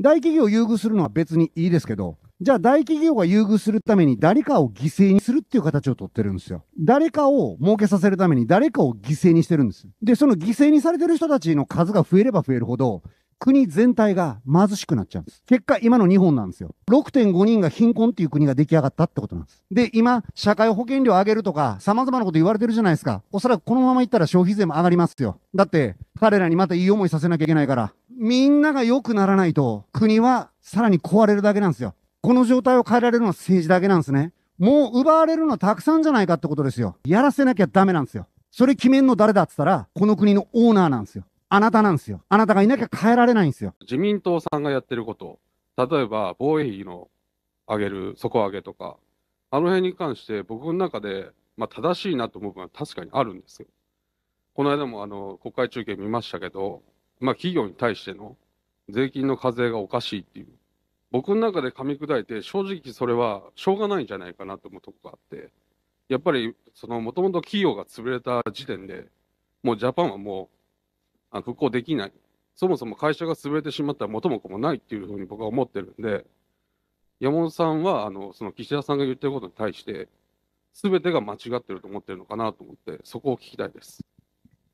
大企業を優遇するのは別にいいですけど、じゃあ大企業が優遇するために誰かを犠牲にするっていう形をとってるんですよ。誰かを儲けさせるために誰かを犠牲にしてるんです。で、その犠牲にされてる人たちの数が増えれば増えるほど、国全体が貧しくなっちゃうんです。結果、今の日本なんですよ。6.5人が貧困っていう国が出来上がったってことなんです。で、今、社会保険料上げるとか、様々なこと言われてるじゃないですか。おそらくこのままいったら消費税も上がりますよ。だって、彼らにまたいい思いさせなきゃいけないから、みんなが良くならないと、国はさらに壊れるだけなんですよ。この状態を変えられるのは政治だけなんですね。もう奪われるのはたくさんじゃないかってことですよ。やらせなきゃダメなんですよ。それ決めんの誰だって言ったら、この国のオーナーなんですよ。あなたなんですよ。あなたがいなきゃ変えられないんですよ。自民党さんがやってること、例えば防衛費の上げる、底上げとか、あの辺に関して僕の中で、まあ、正しいなと思う部分は確かにあるんですよ。この間もあの国会中継見ましたけど、まあ、企業に対しての税金の課税がおかしいっていう、僕の中で噛み砕いて、正直それはしょうがないんじゃないかなと思うとこがあって、やっぱりもともと企業が潰れた時点で、もうジャパンはもうあ復興できない。そもそも会社が潰れてしまったら元も子もないっていうふうに僕は思ってるんで、山本さんは、あの、その岸田さんが言ってることに対して、全てが間違ってると思ってるのかなと思って、そこを聞きたいです。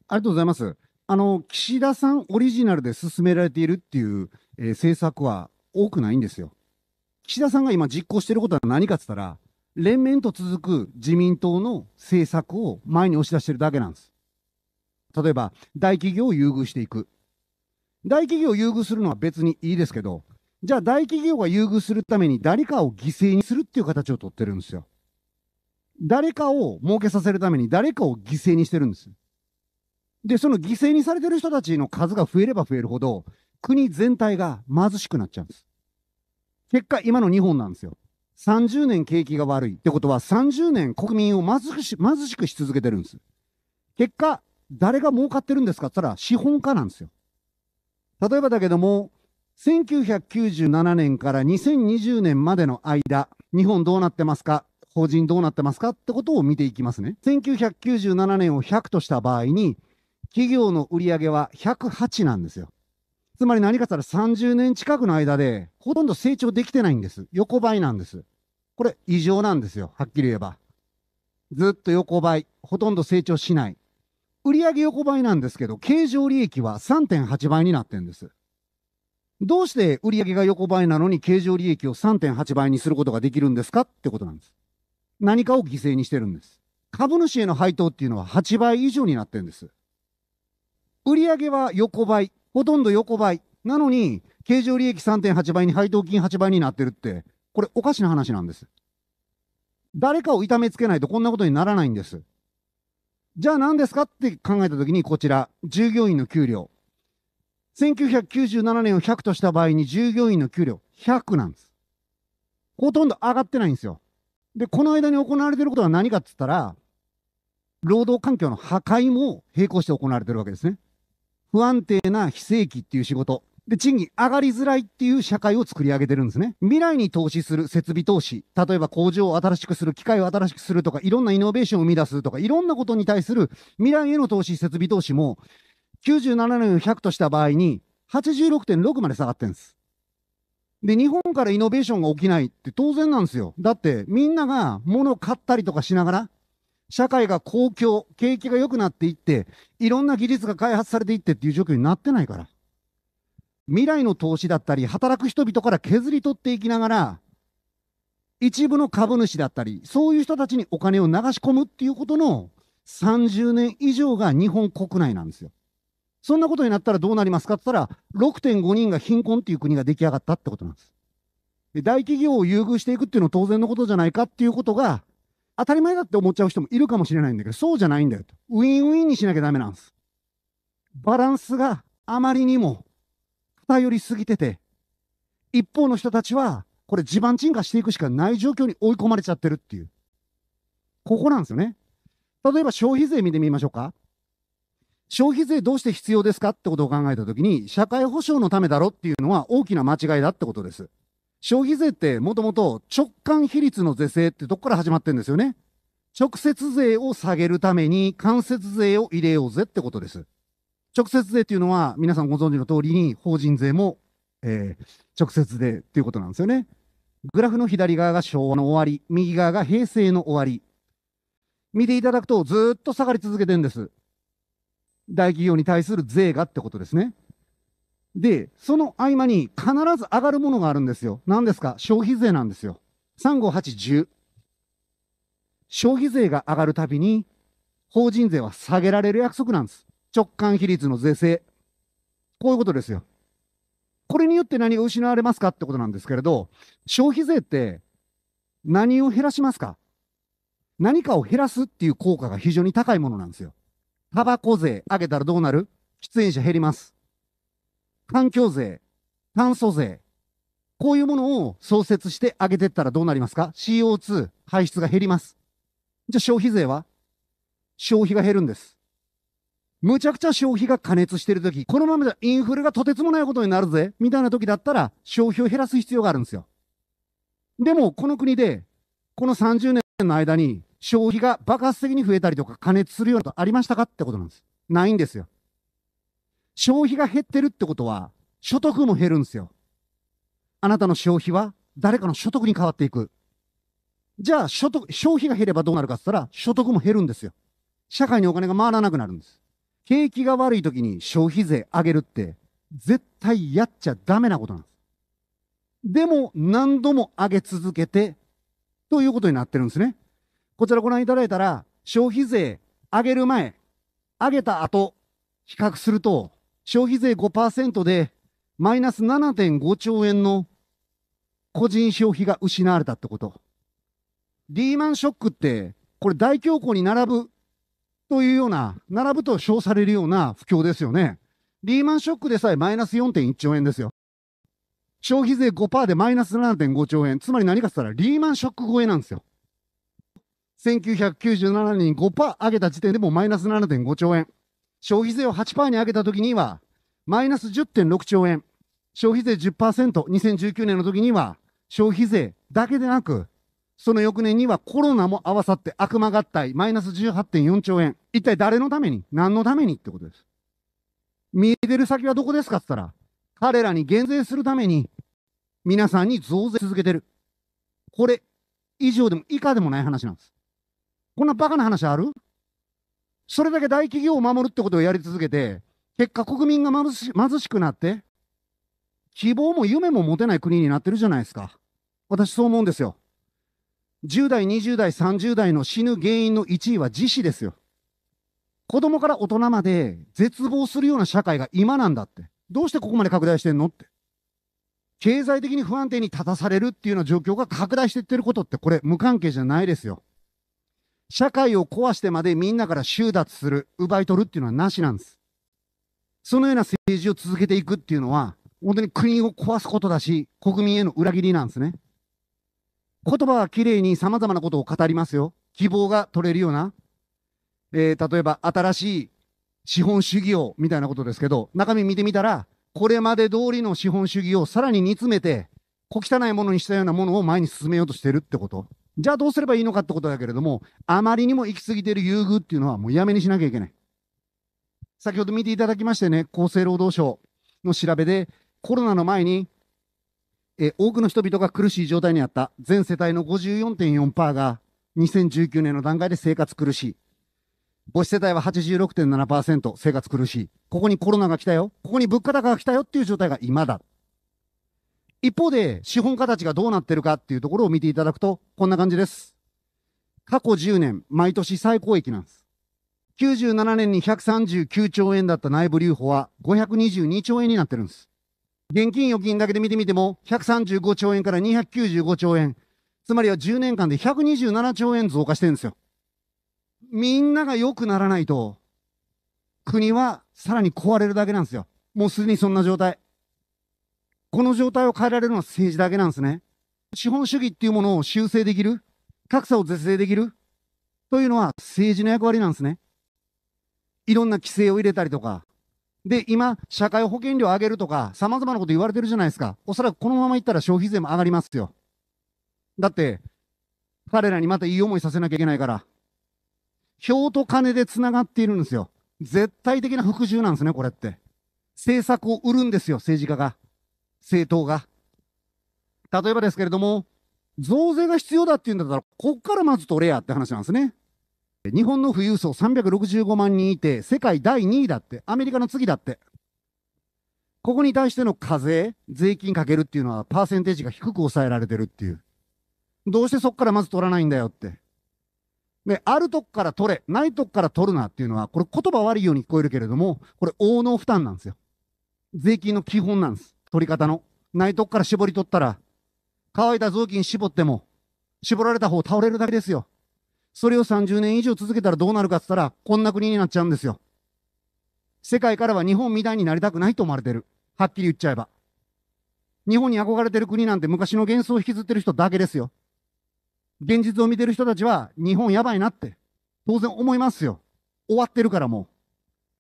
ありがとうございます。あの、岸田さんオリジナルで進められているっていう、えー、政策は多くないんですよ。岸田さんが今実行していることは何かって言ったら、連綿と続く自民党の政策を前に押し出してるだけなんです。例えば、大企業を優遇していく。大企業を優遇するのは別にいいですけど、じゃあ大企業が優遇するために誰かを犠牲にするっていう形をとってるんですよ。誰かを儲けさせるために誰かを犠牲にしてるんです。で、その犠牲にされてる人たちの数が増えれば増えるほど、国全体が貧しくなっちゃうんです。結果、今の日本なんですよ。30年景気が悪いってことは、30年国民を貧し貧しくし続けてるんです。結果、誰が儲かってるんですかって言ったら資本家なんですよ。例えばだけども、1997年から2020年までの間、日本どうなってますか法人どうなってますかってことを見ていきますね。1997年を100とした場合に、企業の売上は108なんですよ。つまり何かったら30年近くの間で、ほとんど成長できてないんです。横ばいなんです。これ、異常なんですよ。はっきり言えば。ずっと横ばい。ほとんど成長しない。売上横ばいなんですけど、経常利益は3.8倍になってんです。どうして売上が横ばいなのに経常利益を3.8倍にすることができるんですかってことなんです。何かを犠牲にしてるんです。株主への配当っていうのは8倍以上になってるんです。売上は横ばい、ほとんど横ばい。なのに、経常利益3.8倍に配当金8倍になってるって、これおかしな話なんです。誰かを痛めつけないとこんなことにならないんです。じゃあ何ですかって考えたときにこちら、従業員の給料。1997年を100とした場合に従業員の給料100なんです。ほとんど上がってないんですよ。で、この間に行われてることは何かって言ったら、労働環境の破壊も並行して行われてるわけですね。不安定な非正規っていう仕事。で、賃金上がりづらいっていう社会を作り上げてるんですね。未来に投資する設備投資、例えば工場を新しくする、機械を新しくするとか、いろんなイノベーションを生み出すとか、いろんなことに対する未来への投資、設備投資も、97年を100とした場合に、86.6まで下がってるんです。で、日本からイノベーションが起きないって当然なんですよ。だって、みんなが物を買ったりとかしながら、社会が公共、景気が良くなっていって、いろんな技術が開発されていってっていう状況になってないから。未来の投資だったり、働く人々から削り取っていきながら、一部の株主だったり、そういう人たちにお金を流し込むっていうことの30年以上が日本国内なんですよ。そんなことになったらどうなりますかって言ったら、6.5人が貧困っていう国が出来上がったってことなんです。で大企業を優遇していくっていうのは当然のことじゃないかっていうことが、当たり前だって思っちゃう人もいるかもしれないんだけど、そうじゃないんだよと。ウィンウィンにしなきゃダメなんです。バランスがあまりにも偏りすぎてて、一方の人たちは、これ地盤沈下していくしかない状況に追い込まれちゃってるっていう。ここなんですよね。例えば消費税見てみましょうか。消費税どうして必要ですかってことを考えたときに、社会保障のためだろっていうのは大きな間違いだってことです。消費税ってもともと直感比率の是正ってとこから始まってるんですよね。直接税を下げるために間接税を入れようぜってことです。直接税っていうのは、皆さんご存知の通りに、法人税も、えー、直接税っていうことなんですよね。グラフの左側が昭和の終わり、右側が平成の終わり。見ていただくと、ずっと下がり続けてるんです。大企業に対する税がってことですね。で、その合間に必ず上がるものがあるんですよ。何ですか消費税なんですよ。3、5、8、10。消費税が上がるたびに、法人税は下げられる約束なんです。直感比率の是正。こういうことですよ。これによって何が失われますかってことなんですけれど、消費税って何を減らしますか何かを減らすっていう効果が非常に高いものなんですよ。タバコ税上げたらどうなる出演者減ります。環境税、炭素税、こういうものを創設して上げてったらどうなりますか ?CO2 排出が減ります。じゃあ消費税は消費が減るんです。むちゃくちゃ消費が加熱してる時、このままじゃインフレがとてつもないことになるぜ、みたいな時だったら消費を減らす必要があるんですよ。でも、この国で、この30年の間に消費が爆発的に増えたりとか加熱するようなことありましたかってことなんです。ないんですよ。消費が減ってるってことは、所得も減るんですよ。あなたの消費は誰かの所得に変わっていく。じゃあ、所得、消費が減ればどうなるかって言ったら、所得も減るんですよ。社会にお金が回らなくなるんです。景気が悪い時に消費税上げるって、絶対やっちゃダメなことなんです。でも、何度も上げ続けて、ということになってるんですね。こちらご覧いただいたら、消費税上げる前、上げた後、比較すると、消費税5%で、マイナス7.5兆円の個人消費が失われたってこと。リーマンショックって、これ大恐慌に並ぶというような、並ぶと称されるような不況ですよね。リーマンショックでさえマイナス4.1兆円ですよ。消費税5%でマイナス7.5兆円。つまり何かって言ったらリーマンショック超えなんですよ。1997年に5%上げた時点でもマイナス7.5兆円。消費税を8%に上げた時には、マイナス10.6兆円。消費税10%、2019年の時には、消費税だけでなく、その翌年にはコロナも合わさって悪魔合体、マイナス18.4兆円。一体誰のために何のためにってことです。見えてる先はどこですかって言ったら、彼らに減税するために、皆さんに増税続けてる。これ、以上でも以下でもない話なんです。こんなバカな話あるそれだけ大企業を守るってことをやり続けて、結果国民が貧し貧しくなって、希望も夢も持てない国になってるじゃないですか。私そう思うんですよ。10代、20代、30代の死ぬ原因の1位は自死ですよ。子供から大人まで絶望するような社会が今なんだって。どうしてここまで拡大してんのって。経済的に不安定に立たされるっていうような状況が拡大していってることって、これ無関係じゃないですよ。社会を壊してまでみんなから収奪する、奪い取るっていうのはなしなんです。そのような政治を続けていくっていうのは、本当に国を壊すことだし、国民への裏切りなんですね。言葉はきれいに様々なことを語りますよ。希望が取れるような。えー、例えば、新しい資本主義を、みたいなことですけど、中身見てみたら、これまで通りの資本主義をさらに煮詰めて、小汚いものにしたようなものを前に進めようとしてるってこと。じゃあどうすればいいのかってことだけれども、あまりにも行き過ぎてる優遇っていうのはもうやめにしなきゃいけない。先ほど見ていただきましてね、厚生労働省の調べで、コロナの前にえ多くの人々が苦しい状態にあった全世帯の54.4%が2019年の段階で生活苦しい。母子世帯は86.7%生活苦しい。ここにコロナが来たよ。ここに物価高が来たよっていう状態が今だ。一方で資本家たちがどうなってるかっていうところを見ていただくとこんな感じです。過去10年毎年最高益なんです。97年に139兆円だった内部留保は522兆円になってるんです。現金預金だけで見てみても、135兆円から295兆円、つまりは10年間で127兆円増加してるんですよ。みんなが良くならないと、国はさらに壊れるだけなんですよ。もうすでにそんな状態。この状態を変えられるのは政治だけなんですね。資本主義っていうものを修正できる、格差を是正できるというのは政治の役割なんですね。いろんな規制を入れたりとか、で、今、社会保険料上げるとか、さまざまなこと言われてるじゃないですか。おそらくこのままいったら消費税も上がりますよ。だって、彼らにまたいい思いさせなきゃいけないから。票と金でつながっているんですよ。絶対的な服従なんですね、これって。政策を売るんですよ、政治家が。政党が。例えばですけれども、増税が必要だって言うんだったら、こっからまず取れやって話なんですね。日本の富裕層365万人いて、世界第2位だって、アメリカの次だって。ここに対しての課税、税金かけるっていうのは、パーセンテージが低く抑えられてるっていう。どうしてそこからまず取らないんだよって。で、あるとこから取れ、ないとこから取るなっていうのは、これ言葉悪いように聞こえるけれども、これ応能負担なんですよ。税金の基本なんです。取り方の。ないとこから絞り取ったら、乾いた雑巾絞っても、絞られた方倒れるだけですよ。それを30年以上続けたらどうなるかって言ったら、こんな国になっちゃうんですよ。世界からは日本みたいになりたくないと思われてる。はっきり言っちゃえば。日本に憧れてる国なんて昔の幻想を引きずってる人だけですよ。現実を見てる人たちは日本やばいなって当然思いますよ。終わってるからも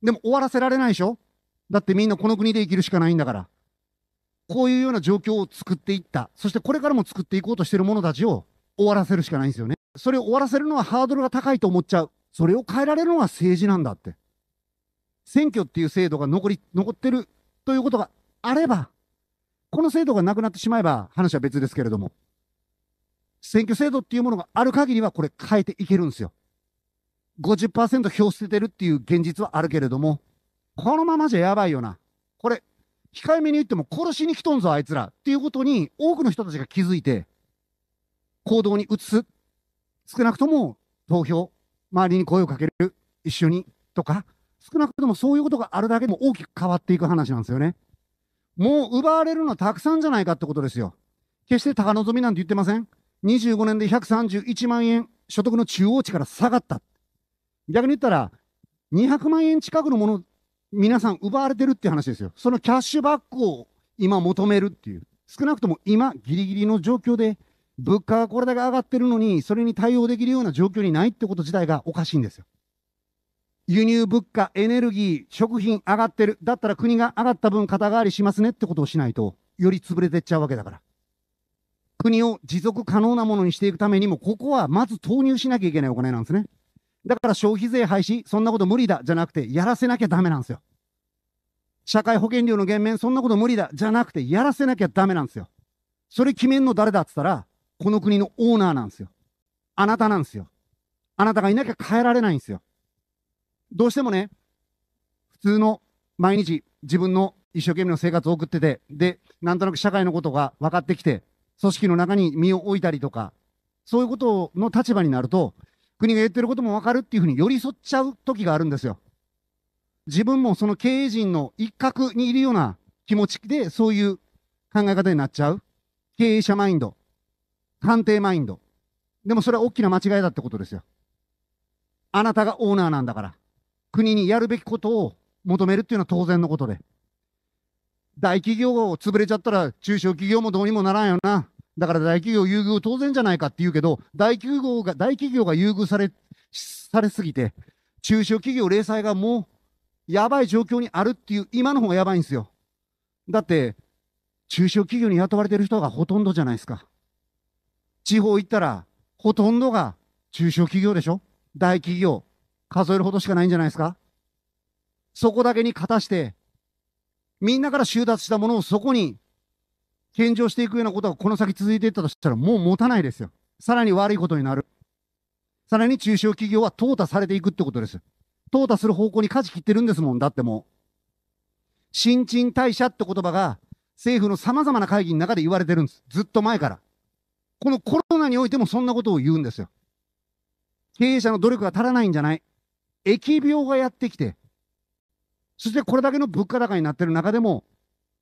う。でも終わらせられないでしょだってみんなこの国で生きるしかないんだから。こういうような状況を作っていった。そしてこれからも作っていこうとしてる者たちを終わらせるしかないんですよね。それを終わらせるのはハードルが高いと思っちゃう。それを変えられるのは政治なんだって。選挙っていう制度が残り、残ってるということがあれば、この制度がなくなってしまえば話は別ですけれども、選挙制度っていうものがある限りはこれ変えていけるんですよ。50%票捨ててるっていう現実はあるけれども、このままじゃやばいよな。これ、控えめに言っても殺しに来とんぞ、あいつら。っていうことに多くの人たちが気づいて、行動に移すっ少なくとも投票、周りに声をかける、一緒にとか、少なくともそういうことがあるだけでも大きく変わっていく話なんですよね。もう奪われるのはたくさんじゃないかってことですよ。決して高望みなんて言ってません。25年で131万円、所得の中央値から下がった。逆に言ったら、200万円近くのもの、皆さん奪われてるって話ですよ。そのキャッシュバックを今求めるっていう。少なくとも今、ギリギリの状況で物価がこれだけ上がってるのに、それに対応できるような状況にないってこと自体がおかしいんですよ。輸入物価、エネルギー、食品上がってる。だったら国が上がった分肩代わりしますねってことをしないと、より潰れてっちゃうわけだから。国を持続可能なものにしていくためにも、ここはまず投入しなきゃいけないお金なんですね。だから消費税廃止、そんなこと無理だ、じゃなくて、やらせなきゃダメなんですよ。社会保険料の減免、そんなこと無理だ、じゃなくて、やらせなきゃダメなんですよ。それ決めんの誰だっつったら、この国のオーナーなんですよ。あなたなんですよ。あなたがいなきゃ変えられないんですよ。どうしてもね、普通の毎日自分の一生懸命の生活を送ってて、で、なんとなく社会のことが分かってきて、組織の中に身を置いたりとか、そういうことの立場になると、国が言ってることも分かるっていうふうに寄り添っちゃう時があるんですよ。自分もその経営陣の一角にいるような気持ちで、そういう考え方になっちゃう。経営者マインド。探偵マインド。でもそれは大きな間違いだってことですよ。あなたがオーナーなんだから。国にやるべきことを求めるっていうのは当然のことで。大企業を潰れちゃったら中小企業もどうにもならんよな。だから大企業優遇当然じゃないかって言うけど、大企業が、大企業が優遇され、されすぎて、中小企業零細がもう、やばい状況にあるっていう、今の方がやばいんですよ。だって、中小企業に雇われてる人がほとんどじゃないですか。地方行ったら、ほとんどが中小企業でしょ大企業。数えるほどしかないんじゃないですかそこだけに勝たして、みんなから収奪したものをそこに献上していくようなことがこの先続いていったとしたらもう持たないですよ。さらに悪いことになる。さらに中小企業は淘汰されていくってことです。淘汰する方向に舵切ってるんですもん。だってもう。新陳代謝って言葉が政府の様々な会議の中で言われてるんです。ずっと前から。このコロナにおいてもそんなことを言うんですよ。経営者の努力が足らないんじゃない。疫病がやってきて、そしてこれだけの物価高になってる中でも、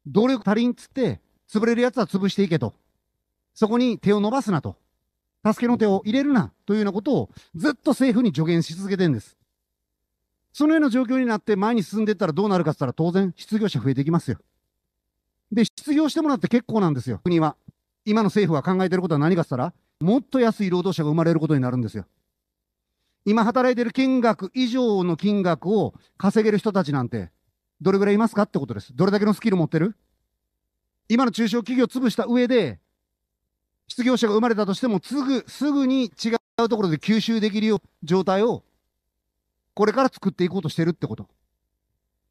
努力足りんっつって、潰れるやつは潰していけと。そこに手を伸ばすなと。助けの手を入れるなというようなことをずっと政府に助言し続けてるんです。そのような状況になって前に進んでいったらどうなるかって言ったら当然失業者増えていきますよ。で、失業してもらって結構なんですよ、国は。今の政府が考えてることは何かしたら、もっと安い労働者が生まれることになるんですよ。今働いてる金額以上の金額を稼げる人たちなんて、どれぐらいいますかってことです。どれだけのスキル持ってる今の中小企業を潰した上で、失業者が生まれたとしても、すぐ、すぐに違うところで吸収できるよう状態を、これから作っていこうとしてるってこと。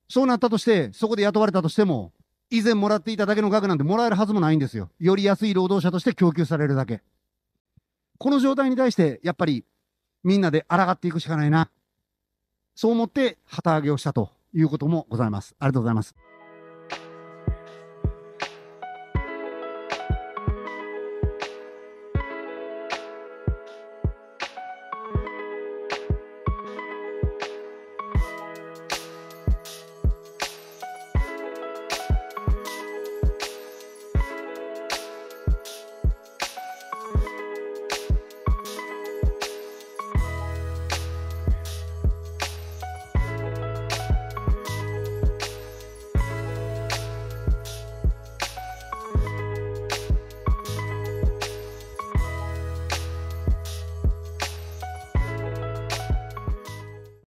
そうなったとして、そこで雇われたとしても、以前もらっていただけの額なんてもらえるはずもないんですよ。より安い労働者として供給されるだけ。この状態に対して、やっぱりみんなで抗っていくしかないな。そう思って旗揚げをしたということもございます。ありがとうございます。